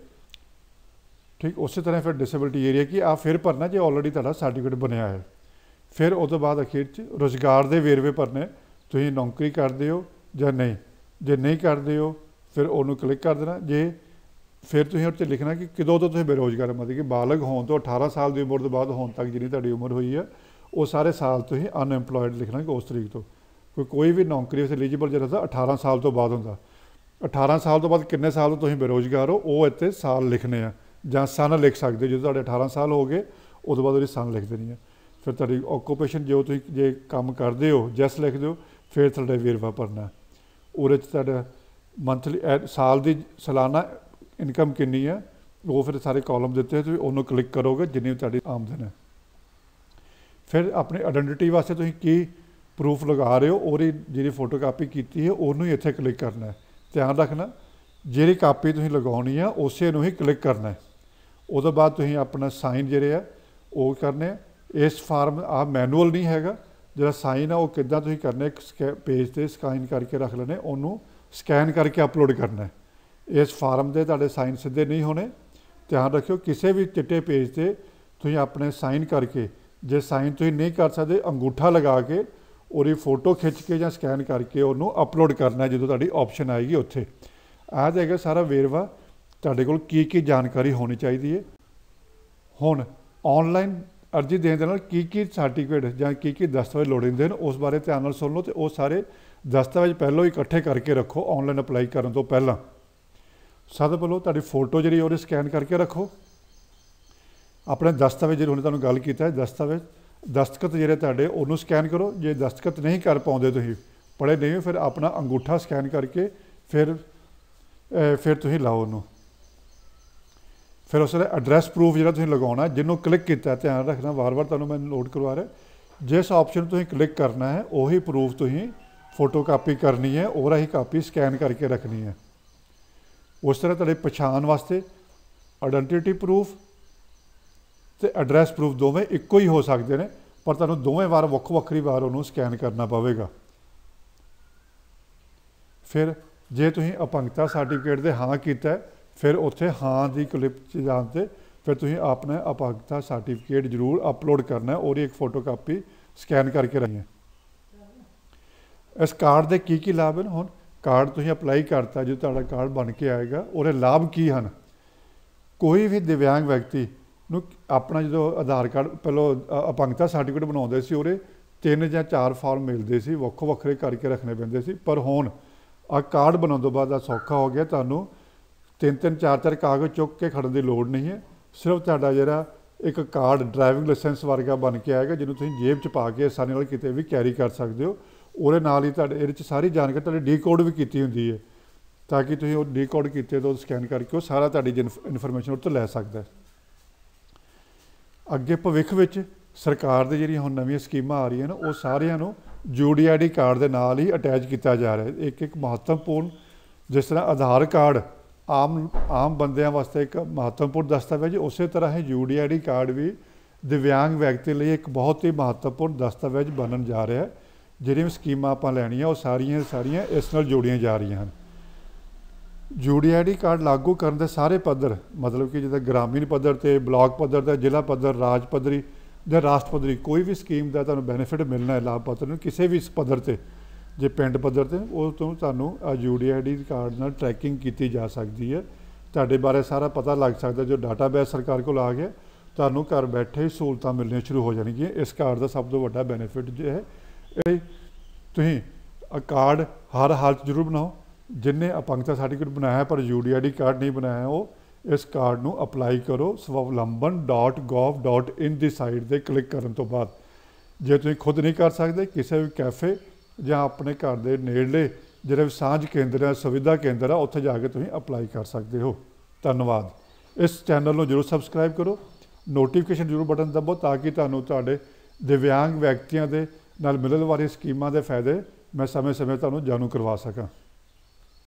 ਠੀਕ ਉਸੇ ਤਰ੍ਹਾਂ ਫਿਰ ਡਿਸੇਬਿਲਟੀ ਏਰੀਆ ਕੀ ਆ ਫਿਰ ਭਰਨਾ ਜੇ ਆਲਰੇਡੀ ਤੁਹਾਡਾ ਸਰਟੀਫਿਕੇਟ ਬਣਿਆ ਹੈ ਫਿਰ ਉਸ ਤੋਂ ਬਾਅਦ ਅਖੀਰ 'ਚ ਰੋਜ਼ਗਾਰ ਦੇ ਵੇਰਵੇ ਭਰਨੇ ਤੁਸੀਂ ਨੌਕਰੀ ਕਰਦੇ ਹੋ ਜਾਂ ਨਹੀਂ ਜੇ ਨਹੀਂ ਕਰਦੇ ਹੋ ਫਿਰ ਉਹਨੂੰ ਕਲਿੱਕ ਕਰ ਦੇਣਾ ਜੇ ਫਿਰ ਤੁਸੀਂ ਉੱਤੇ ਲਿਖਣਾ ਕਿ ਕਿਦੋਂ ਤੋਂ ਤੁਸੀਂ ਬੇਰੋਜ਼ਗਾਰ ਹੋ ਮਤਲਬ ਕਿ ਬਾਲਗ ਹੋਣ ਤੋਂ 18 ਸਾਲ ਦੀ ਉਮਰ ਤੋਂ ਬਾਅਦ ਹੋਣ ਤੱਕ ਜਿੰਨੀ ਤੁਹਾਡੀ ਉਮਰ ਹੋਈ ਹੈ ਉਹ ਸਾਰੇ ਸਾਲ ਤੁਸੀਂ ਅਨਐਮਪਲੋਇਡ ਲਿਖਣਾ ਕਿ ਉਸ ਤਰੀਕ ਤੋਂ ਕੋਈ ਕੋਈ ਵੀ ਨੌਕਰੀ ਉਸ ਐਲੀਜੀਬਲ ਜਿਹੜਾ 18 ਸਾਲ ਤੋਂ ਬਾਅਦ ਹੁੰਦਾ 18 ਸਾਲ ਤੋਂ ਬਾਅਦ ਕਿੰਨੇ ਸਾਲ ਤੋਂ ਤੁਸੀਂ ਬੇਰੋਜ਼ਗਾਰ ਹੋ ਉਹ ਇੱਥੇ ਸਾਲ ਲਿਖਨੇ ਆ ਜਾਂ ਸਨ ਲਿਖ ਸਕਦੇ ਜਦੋਂ ਤੁਹਾਡੇ 18 ਸਾਲ ਹੋ ਗਏ ਉਸ ਤੋਂ ਬਾਅਦ ਉਹ ਸਨ ਲਿਖ ਦੇਣੀ ਆ ਫਿਰ ਤੁਹਾਡੀ ਆਕੂਪੇਸ਼ਨ ਜੋ ਤੁਸੀਂ ਜੇ ਕੰਮ ਕਰਦੇ ਹੋ ਜੈਸ ਲਿਖ ਦਿਓ ਫਿਰ ਤੁਹਾਡਾ ਵੇਰਵਾ ਭਰਨਾ ਉਹਦੇ ਚ ਤੁਹਾਡਾ ਮੰਥਲੀ ਸਾਲ ਦੀ ਸਾਲਾਨਾ ਇਨਕਮ ਕਿੰਨੀ ਹੈ ਉਹ ਫਿਰ ਸਾਰੇ ਕਾਲਮ ਦਿੱਤੇ ਤੁਸੀਂ ਉਹਨੂੰ ਕਲਿੱਕ ਕਰੋਗੇ ਜਿੰਨੀ ਤੁਹਾਡੀ ਆਮਦਨ ਹੈ ਫਿਰ ਆਪਣੇ ਆਇਡੈਂਟੀਟੀ ਵਾਸਤੇ ਤੁਸੀਂ ਕੀ ਪ੍ਰੂਫ ਲਗਾ ਰਹੇ ਹੋ ਉਹਦੀ ਜਿਹੜੀ ਫੋਟੋਕਾਪੀ ਕੀਤੀ ਹੈ ਉਹਨੂੰ ਹੀ ਇੱਥੇ ਕਲਿੱਕ ਕਰਨਾ ਹੈ ਧਿਆਨ ਰੱਖਣਾ ਜਿਹੜੀ ਕਾਪੀ ਤੁਸੀਂ ਲਗਾਉਣੀ ਆ ਉਸੇ ਨੂੰ ਹੀ ਕਲਿੱਕ ਕਰਨਾ ਹੈ ਉਹਦੇ ਬਾਅਦ ਤੁਸੀਂ ਆਪਣਾ ਸਾਈਨ ਜਿਹੜੇ ਆ ਉਹ ਕਰਨੇ ਆ ਇਸ ਫਾਰਮ ਆ ਮੈਨੂਅਲ ਨਹੀਂ ਹੈਗਾ ਜਿਹੜਾ ਸਾਈਨ ਆ ਉਹ ਕਿੱਦਾਂ ਤੁਸੀਂ ਕਰਨਾ ਇੱਕ ਪੇਜ ਤੇ ਸਕੈਨ ਕਰਕੇ ਰੱਖ ਲੈਣੇ ਉਹਨੂੰ ਸਕੈਨ ਕਰਕੇ ਅਪਲੋਡ ਕਰਨਾ ਇਸ ਫਾਰਮ ਦੇ ਤੁਹਾਡੇ ਸਾਈਨ ਸਿੱਧੇ ਨਹੀਂ ਹੋਣੇ ਧਿਆਨ ਰੱਖਿਓ ਕਿਸੇ ਵੀ ਚਿੱਟੇ ਪੇਜ ਤੇ ਤੁਸੀਂ ਆਪਣੇ ਸਾਈਨ ਕਰਕੇ ਜੇ ਸਾਈਨ ਤੁਸੀਂ ਨਹੀਂ ਕਰ ਸਕਦੇ ਅੰਗੂਠਾ ਲਗਾ ਕੇ ਉਹਦੀ ਫੋਟੋ ਖਿੱਚ ਕੇ ਜਾਂ ਸਕੈਨ ਕਰਕੇ ਉਹਨੂੰ ਅਪਲੋਡ ਕਰਨਾ ਜਦੋਂ ਤੁਹਾਡੀ ਆਪਸ਼ਨ ਆਏਗੀ ਉੱਥੇ ਆ ਜਾਏਗਾ ਸਾਰਾ ਵੇਰਵਾ ਤੁਹਾਡੇ ਕੋਲ ਕੀ ਕੀ ਜਾਣਕਾਰੀ ਹੋਣੀ ਚਾਹੀਦੀ ਹੈ ਹੁਣ ਆਨਲਾਈਨ ਅਰਜੀ ਦੇਣ ਦੇ ਨਾਲ ਕੀ ਕੀ ਸਰਟੀਫਿਕੇਟ ਜਾਂ ਕੀ ਕੀ ਦਸਤਾਵੇਜ਼ ਲੋੜੀਂਦੇ ਨੇ ਉਸ ਬਾਰੇ ਧਿਆਨ ਨਾਲ ਸੁਣ ਲਓ ਤੇ ਉਹ ਸਾਰੇ ਦਸਤਾਵੇਜ਼ ਪਹਿਲਾਂ ਹੀ ਇਕੱਠੇ ਕਰਕੇ ਰੱਖੋ ਆਨਲਾਈਨ ਅਪਲਾਈ ਕਰਨ ਤੋਂ ਪਹਿਲਾਂ ਸਭ ਤੋਂ ਤੁਹਾਡੀ ਫੋਟੋ ਜਿਹੜੀ ਉਹਦੇ ਸਕੈਨ ਕਰਕੇ ਰੱਖੋ ਆਪਣੇ ਦਸਤਾਵੇਜ਼ ਜਿਹੜੇ ਹੁਣ ਤੁਹਾਨੂੰ ਗੱਲ ਕੀਤਾ ਹੈ ਦਸਤਾਵੇਜ਼ ਦਸਤਖਤ ਜਿਹੜੇ ਤੁਹਾਡੇ ਉਹਨੂੰ ਸਕੈਨ ਕਰੋ ਜੇ ਦਸਤਖਤ ਨਹੀਂ ਕਰ ਪਾਉਂਦੇ ਤੁਸੀਂ ਪੜੇ ਨਹੀਂ ਫਿਰ ਆਪਣਾ ਅੰਗੂਠਾ ਸਕੈਨ ਕਰਕੇ ਫਿਰ ਫਿਰ ਤੁਸੀਂ ਲਾਓ ਉਹਨੂੰ ਫਿਰ ਉਸ ਦੇ ਐਡਰੈਸ ਪ੍ਰੂਫ ਜਿਹੜਾ ਤੁਸੀਂ ਲਗਾਉਣਾ ਜਿਹਨੂੰ ਕਲਿੱਕ ਕੀਤਾ ਧਿਆਨ ਰੱਖਣਾ ਵਾਰ-ਵਾਰ ਤੁਹਾਨੂੰ ਮੈਂ ਨੋਟ ਕਰਵਾ ਰਿਹਾ ਜਿਸ ਆਪਸ਼ਨ ਤੁਸੀਂ ਕਲਿੱਕ ਕਰਨਾ ਹੈ ਉਹੀ ਪ੍ਰੂਫ ਤੁਸੀਂ ਫੋਟੋ ਕਾਪੀ ਕਰਨੀ ਹੈ ਔਰ ਹੀ ਕਾਪੀ ਸਕੈਨ ਕਰਕੇ ਰੱਖਣੀ ਹੈ ਉਸ ਤਰ੍ਹਾਂ ਤੁਹਾਡੇ ਪਛਾਣ ਵਾਸਤੇ ਆਇਡੈਂਟੀਟੀ ਪ੍ਰੂਫ ਤੇ ਐਡਰੈਸ ਪ੍ਰੂਫ ਦੋਵੇਂ ਇੱਕੋ ਹੀ ਹੋ ਸਕਦੇ ਨੇ ਪਰ ਤੁਹਾਨੂੰ ਦੋਵੇਂ ਵਾਰ ਵੱਖ ਵੱਖਰੀ ਵਾਰ ਉਹਨੂੰ ਸਕੈਨ ਕਰਨਾ ਪਵੇਗਾ ਫਿਰ ਜੇ ਤੁਸੀਂ ਅਪੰਗਤਾ ਸਰਟੀਫਿਕੇਟ ਦੇ ਹਾਂ ਕੀਤਾ ਫਿਰ ਉੱਥੇ ਹਾਂ ਦੀ ਕਲਿੱਪ 'ਚ ਜਾਣ ਤੇ ਫਿਰ ਤੁਸੀਂ ਆਪਣਾ ਅਪਾਗਤਾ ਸਰਟੀਫਿਕੇਟ ਜ਼ਰੂਰ ਅਪਲੋਡ ਕਰਨਾ ਉਹਦੀ ਇੱਕ ਫੋਟੋ ਕਾਪੀ ਸਕੈਨ ਕਰਕੇ ਰੱਖਣੀ ਹੈ ਇਸ ਕਾਰਡ ਦੇ ਕੀ ਕੀ ਲਾਭ ਹਨ ਹੁਣ ਕਾਰਡ ਤੁਸੀਂ ਅਪਲਾਈ ਕਰਤਾ ਜੇ ਤੁਹਾਡਾ ਕਾਰਡ ਬਣ ਕੇ ਆਏਗਾ ਉਹਦੇ ਲਾਭ ਕੀ ਹਨ ਕੋਈ ਵੀ ਦਿਵਿਆੰਗ ਵਿਅਕਤੀ ਨੂੰ ਆਪਣਾ ਜਦੋਂ ਆਧਾਰ ਕਾਰਡ ਪਹਿਲਾਂ ਅਪੰਗਤਾ ਸਰਟੀਫਿਕੇਟ ਬਣਾਉਂਦੇ ਸੀ ਉਹਦੇ ਤਿੰਨ ਜਾਂ ਚਾਰ ਫਾਰਮ ਮਿਲਦੇ ਸੀ ਵੱਖੋ ਵੱਖਰੇ ਕਰਕੇ ਰੱਖਣੇ ਪੈਂਦੇ ਸੀ ਪਰ ਹੁਣ ਆ ਕਾਰਡ ਬਣਾਉਣ ਤੋਂ ਬਾਅਦ ਆ ਸੌਖਾ ਹੋ ਗਿਆ ਤੁਹਾਨੂੰ ਤਿੰਨ ਤਿੰਨ ਚਾਰ ਚਾਰ ਕਾਗਜ਼ ਚੁੱਕ ਕੇ ਖੜਨ ਦੀ ਲੋੜ ਨਹੀਂ ਹੈ ਸਿਰਫ ਤੁਹਾਡਾ ਜਿਹੜਾ ਇੱਕ ਕਾਰਡ ਡਰਾਈਵਿੰਗ ਲਾਇਸੈਂਸ ਵਰਗਾ ਬਣ ਕੇ ਆਏਗਾ ਜਿਹਨੂੰ ਤੁਸੀਂ ਜੇਬ 'ਚ ਪਾ ਕੇ ਆਸਾਨੀ ਨਾਲ ਕਿਤੇ ਵੀ ਕੈਰੀ ਕਰ ਸਕਦੇ ਹੋ ਉਹਦੇ ਨਾਲ ਹੀ ਤੁਹਾਡੇ ਇਹਦੇ 'ਚ ਸਾਰੀ ਜਾਣਕਾਰੀ ਤੁਹਾਡੇ ਡੀਕੋਡ ਵੀ ਕੀਤੀ ਹੁੰਦੀ ਹੈ ਤਾਂ ਕਿ ਤੁਸੀਂ ਉਹ ਡੀਕੋਡ ਕੀਤੇ ਤੋਂ ਸਕੈਨ ਕਰਕੇ ਉਹ ਸਾਰਾ ਤੁਹਾਡੀ ਇਨਫੋਰਮੇਸ਼ਨ ਉਹ ਤੋਂ ਲੈ ਸਕਦਾ ਹੈ ਅੱਗੇ ਭਵਿੱਖ ਵਿੱਚ ਸਰਕਾਰ ਦੇ ਜਿਹੜੀਆਂ ਹੁਣ ਨਵੀਆਂ ਸਕੀਮਾਂ ਆ ਰਹੀਆਂ ਨੇ ਉਹ ਸਾਰਿਆਂ ਨੂੰ ਆਈਡੀ ਕਾਰਡ ਦੇ ਨਾਲ ਹੀ ਅਟੈਚ ਕੀਤਾ ਜਾ ਰਿਹਾ ਹੈ ਇੱਕ ਇੱਕ ਮਹੱਤਵਪੂਰਨ ਜਿਸ ਤਰ੍ਹਾਂ ਆਧਾਰ ਕਾਰਡ ਆਮ ਆਮ ਬੰਦਿਆਂ ਵਾਸਤੇ ਇੱਕ ਮਹੱਤਵਪੂਰਨ ਦਸਤਾਵੇਜ਼ ਉਸੇ ਤਰ੍ਹਾਂ ਹੈ ਯੂਡੀਆਈਡੀ ਕਾਰਡ ਵੀ ਦਿਵਿਆਂਗ ਵਿਅਕਤੀ ਲਈ ਇੱਕ ਬਹੁਤ ਹੀ ਮਹੱਤਵਪੂਰਨ ਦਸਤਾਵੇਜ਼ ਬਣਨ ਜਾ ਰਿਹਾ ਹੈ ਜਿਹੜੀਆਂ ਸਕੀਮਾਂ ਆਪਾਂ ਲੈਣੀਆਂ ਉਹ ਸਾਰੀਆਂ ਸਾਰੀਆਂ ਇਸ ਨਾਲ ਜੋੜੀਆਂ ਜਾ ਰਹੀਆਂ ਹਨ ਯੂਡੀਆਈਡੀ ਕਾਰਡ ਲਾਗੂ ਕਰਨ ਦੇ ਸਾਰੇ ਪੱਧਰ ਮਤਲਬ ਕਿ ਜਿਹਦਾ ਗ੍ਰਾਮੀਣ ਪੱਧਰ ਤੇ ਬਲਾਕ ਪੱਧਰ ਤੇ ਜ਼ਿਲ੍ਹਾ ਪੱਧਰ ਰਾਜ ਪੱਧਰੀ ਜਾਂ ਰਾਸ਼ਟਰ ਪੱਧਰੀ ਕੋਈ ਵੀ ਸਕੀਮ ਦਾ ਤੁਹਾਨੂੰ ਬੈਨੀਫਿਟ ਮਿਲਣਾ ਹੈ ਲਾਭ ਪੱਧਰ ਨੂੰ ਕਿਸੇ ਵੀ ਇਸ ਪੱਧਰ ਤੇ ਜੇ ਪਿੰਡ ਪੱਧਰ ਤੇ ਉਹ ਤੋਂ ਤੁਹਾਨੂੰ ਯੂਡੀਆਈਡੀ ਕਾਰਡ ਨਾਲ ਟਰੈਕਿੰਗ ਕੀਤੀ ਜਾ ਸਕਦੀ ਹੈ ਤੁਹਾਡੇ ਬਾਰੇ ਸਾਰਾ ਪਤਾ ਲੱਗ ਸਕਦਾ ਜੋ ਡਾਟਾਬੇਸ ਸਰਕਾਰ ਕੋਲ ਆ ਗਿਆ ਤੁਹਾਨੂੰ ਘਰ ਬੈਠੇ ਹੀ ਸਹੂਲਤਾਂ ਮਿਲਣੀਆਂ ਸ਼ੁਰੂ ਹੋ ਜਾਣਗੀਆਂ ਇਸ ਕਾਰਡ ਦਾ ਸਭ ਤੋਂ ਵੱਡਾ ਬੈਨੀਫਿਟ ਜੇ ਹੈ ਇਹ ਤੁਸੀਂ ਕਾਰਡ ਹਰ ਹਾਲਤ ਜ਼ਰੂਰ ਬਣਾਓ ਜਿਨਨੇ ਅਪੰਗਤਾ ਸਰਟੀਫਿਕੇਟ ਬਣਾਇਆ ਪਰ ਯੂਡੀਆਈਡੀ ਕਾਰਡ ਨਹੀਂ ਬਣਾਇਆ ਉਹ ਇਸ ਕਾਰਡ ਨੂੰ ਅਪਲਾਈ ਕਰੋ swablamban.gov.in ਦੀ ਸਾਈਟ ਤੇ ਕਲਿੱਕ ਕਰਨ ਤੋਂ ਬਾਅਦ ਜੇ ਤੁਸੀਂ ਖੁਦ ਨਹੀਂ ਕਰ ਸਕਦੇ ਕਿਸੇ ਵੀ ਕੈਫੇ ਜਾਂ ਆਪਣੇ ਘਰ ਦੇ ਨੇੜਲੇ ਜਿਹੜੇ ਸਾਂਝ ਕੇਂਦਰ ਹੈ ਸੁਵਿਧਾ ਕੇਂਦਰ ਹੈ ਉੱਥੇ ਜਾ ਕੇ ਤੁਸੀਂ ਅਪਲਾਈ ਕਰ ਸਕਦੇ ਹੋ ਧੰਨਵਾਦ ਇਸ ਚੈਨਲ ਨੂੰ ਜਰੂਰ ਸਬਸਕ੍ਰਾਈਬ ਕਰੋ ਨੋਟੀਫਿਕੇਸ਼ਨ ਜਰੂਰ ਬਟਨ ਦਬੋ ਤਾਂ ਕਿ ਤੁਹਾਨੂੰ ਤੁਹਾਡੇ ਦਿਵਿਆਂਗ ਵਿਅਕਤੀਆਂ ਦੇ ਨਾਲ ਮਿਲਣ ਵਾਲੀ ਸਕੀਮਾਂ ਦੇ ਫਾਇਦੇ ਮੈਂ ਸਮੇਂ-ਸਮੇਂ ਤੁਹਾਨੂੰ ਜਾਣੂ ਕਰਵਾ ਸਕਾਂ